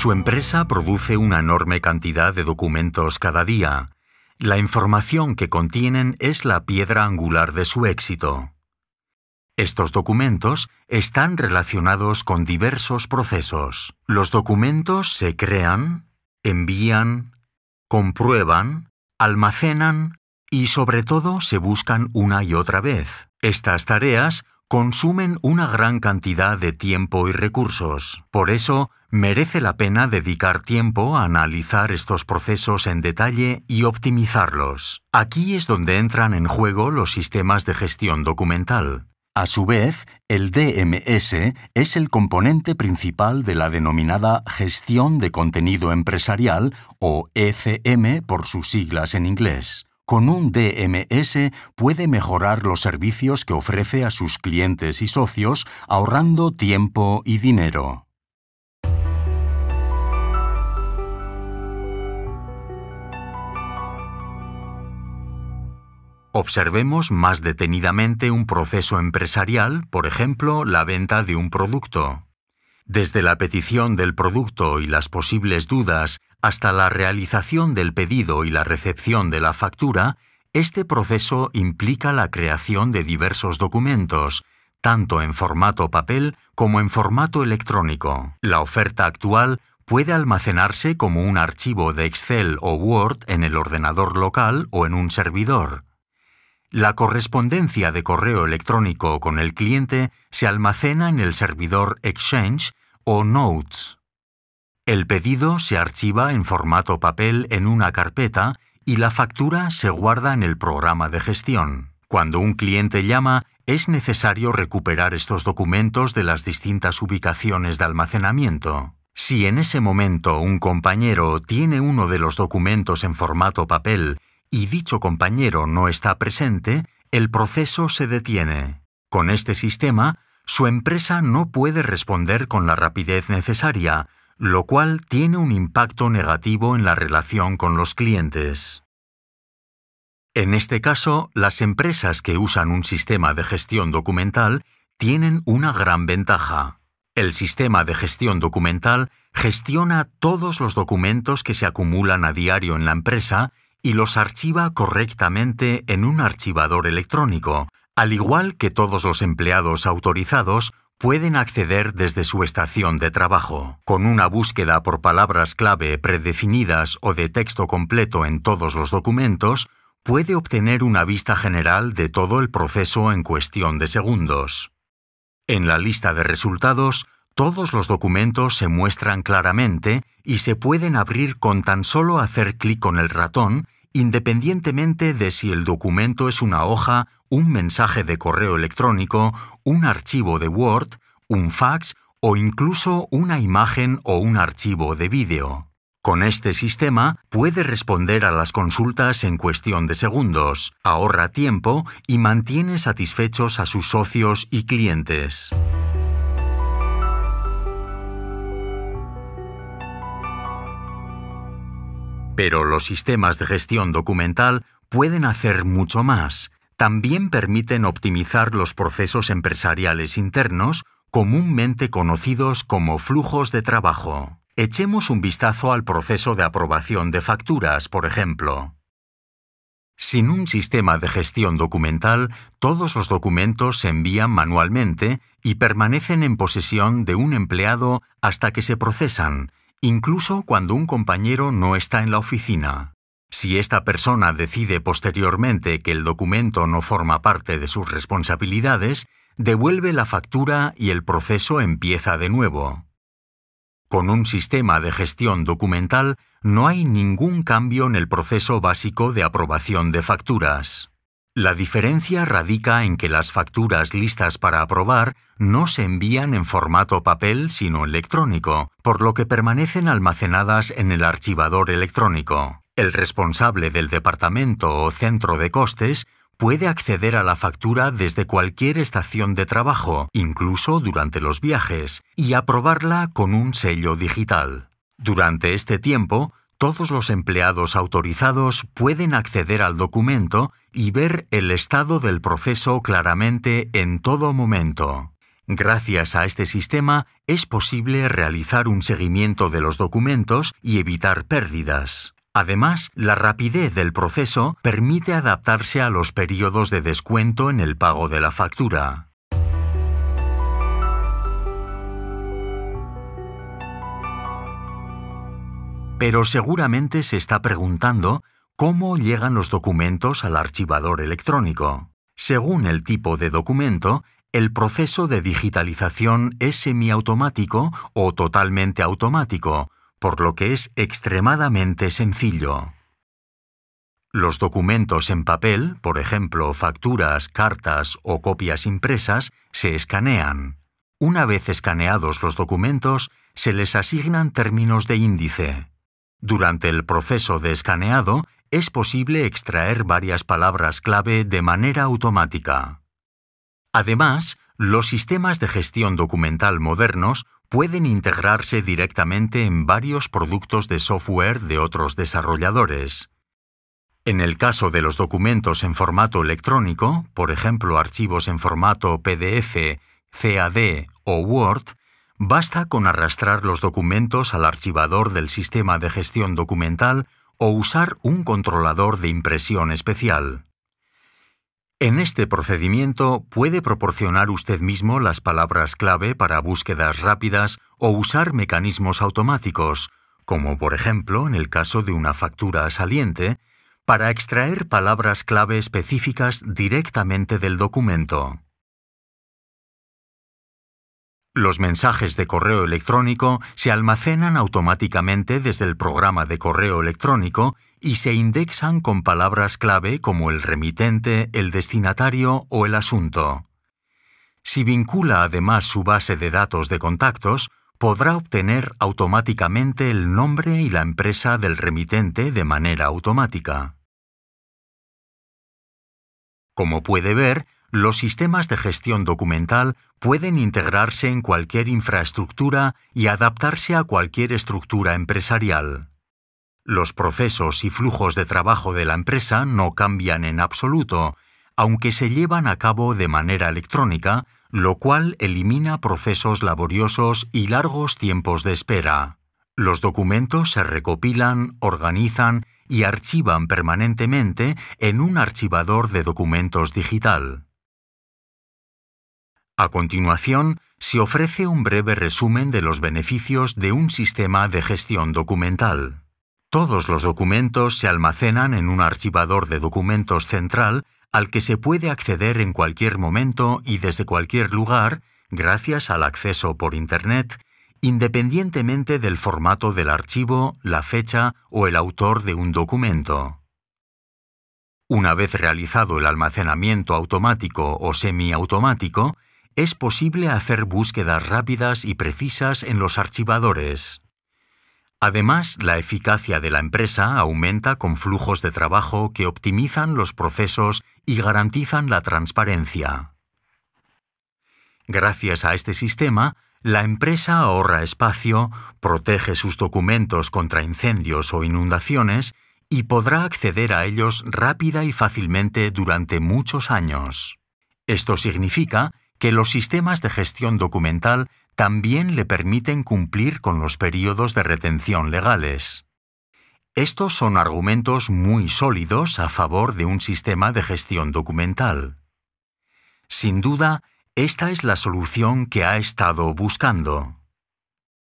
Su empresa produce una enorme cantidad de documentos cada día. La información que contienen es la piedra angular de su éxito. Estos documentos están relacionados con diversos procesos. Los documentos se crean, envían, comprueban, almacenan y sobre todo se buscan una y otra vez. Estas tareas consumen una gran cantidad de tiempo y recursos. Por eso, merece la pena dedicar tiempo a analizar estos procesos en detalle y optimizarlos. Aquí es donde entran en juego los sistemas de gestión documental. A su vez, el DMS es el componente principal de la denominada Gestión de Contenido Empresarial o ECM por sus siglas en inglés. Con un DMS puede mejorar los servicios que ofrece a sus clientes y socios ahorrando tiempo y dinero. Observemos más detenidamente un proceso empresarial, por ejemplo, la venta de un producto desde la petición del producto y las posibles dudas hasta la realización del pedido y la recepción de la factura, este proceso implica la creación de diversos documentos, tanto en formato papel como en formato electrónico. La oferta actual puede almacenarse como un archivo de Excel o Word en el ordenador local o en un servidor. La correspondencia de correo electrónico con el cliente se almacena en el servidor Exchange o Notes. El pedido se archiva en formato papel en una carpeta y la factura se guarda en el programa de gestión. Cuando un cliente llama, es necesario recuperar estos documentos de las distintas ubicaciones de almacenamiento. Si en ese momento un compañero tiene uno de los documentos en formato papel y dicho compañero no está presente, el proceso se detiene. Con este sistema, su empresa no puede responder con la rapidez necesaria, lo cual tiene un impacto negativo en la relación con los clientes. En este caso, las empresas que usan un sistema de gestión documental tienen una gran ventaja. El sistema de gestión documental gestiona todos los documentos que se acumulan a diario en la empresa y los archiva correctamente en un archivador electrónico, al igual que todos los empleados autorizados, pueden acceder desde su estación de trabajo. Con una búsqueda por palabras clave predefinidas o de texto completo en todos los documentos, puede obtener una vista general de todo el proceso en cuestión de segundos. En la lista de resultados, todos los documentos se muestran claramente y se pueden abrir con tan solo hacer clic con el ratón independientemente de si el documento es una hoja, un mensaje de correo electrónico, un archivo de Word, un fax o incluso una imagen o un archivo de vídeo. Con este sistema puede responder a las consultas en cuestión de segundos, ahorra tiempo y mantiene satisfechos a sus socios y clientes. Pero los sistemas de gestión documental pueden hacer mucho más. También permiten optimizar los procesos empresariales internos, comúnmente conocidos como flujos de trabajo. Echemos un vistazo al proceso de aprobación de facturas, por ejemplo. Sin un sistema de gestión documental, todos los documentos se envían manualmente y permanecen en posesión de un empleado hasta que se procesan, incluso cuando un compañero no está en la oficina. Si esta persona decide posteriormente que el documento no forma parte de sus responsabilidades, devuelve la factura y el proceso empieza de nuevo. Con un sistema de gestión documental no hay ningún cambio en el proceso básico de aprobación de facturas. La diferencia radica en que las facturas listas para aprobar no se envían en formato papel sino electrónico, por lo que permanecen almacenadas en el archivador electrónico. El responsable del departamento o centro de costes puede acceder a la factura desde cualquier estación de trabajo, incluso durante los viajes, y aprobarla con un sello digital. Durante este tiempo, todos los empleados autorizados pueden acceder al documento y ver el estado del proceso claramente en todo momento. Gracias a este sistema es posible realizar un seguimiento de los documentos y evitar pérdidas. Además, la rapidez del proceso permite adaptarse a los periodos de descuento en el pago de la factura. pero seguramente se está preguntando cómo llegan los documentos al archivador electrónico. Según el tipo de documento, el proceso de digitalización es semiautomático o totalmente automático, por lo que es extremadamente sencillo. Los documentos en papel, por ejemplo facturas, cartas o copias impresas, se escanean. Una vez escaneados los documentos, se les asignan términos de índice. Durante el proceso de escaneado, es posible extraer varias palabras clave de manera automática. Además, los sistemas de gestión documental modernos pueden integrarse directamente en varios productos de software de otros desarrolladores. En el caso de los documentos en formato electrónico, por ejemplo archivos en formato PDF, CAD o Word, Basta con arrastrar los documentos al archivador del sistema de gestión documental o usar un controlador de impresión especial. En este procedimiento puede proporcionar usted mismo las palabras clave para búsquedas rápidas o usar mecanismos automáticos, como por ejemplo en el caso de una factura saliente, para extraer palabras clave específicas directamente del documento. Los mensajes de correo electrónico se almacenan automáticamente desde el programa de correo electrónico y se indexan con palabras clave como el remitente, el destinatario o el asunto. Si vincula además su base de datos de contactos, podrá obtener automáticamente el nombre y la empresa del remitente de manera automática. Como puede ver, los sistemas de gestión documental pueden integrarse en cualquier infraestructura y adaptarse a cualquier estructura empresarial. Los procesos y flujos de trabajo de la empresa no cambian en absoluto, aunque se llevan a cabo de manera electrónica, lo cual elimina procesos laboriosos y largos tiempos de espera. Los documentos se recopilan, organizan y archivan permanentemente en un archivador de documentos digital. A continuación, se ofrece un breve resumen de los beneficios de un sistema de gestión documental. Todos los documentos se almacenan en un archivador de documentos central al que se puede acceder en cualquier momento y desde cualquier lugar gracias al acceso por Internet, independientemente del formato del archivo, la fecha o el autor de un documento. Una vez realizado el almacenamiento automático o semiautomático, es posible hacer búsquedas rápidas y precisas en los archivadores. Además, la eficacia de la empresa aumenta con flujos de trabajo que optimizan los procesos y garantizan la transparencia. Gracias a este sistema, la empresa ahorra espacio, protege sus documentos contra incendios o inundaciones y podrá acceder a ellos rápida y fácilmente durante muchos años. Esto significa que los sistemas de gestión documental también le permiten cumplir con los periodos de retención legales. Estos son argumentos muy sólidos a favor de un sistema de gestión documental. Sin duda, esta es la solución que ha estado buscando.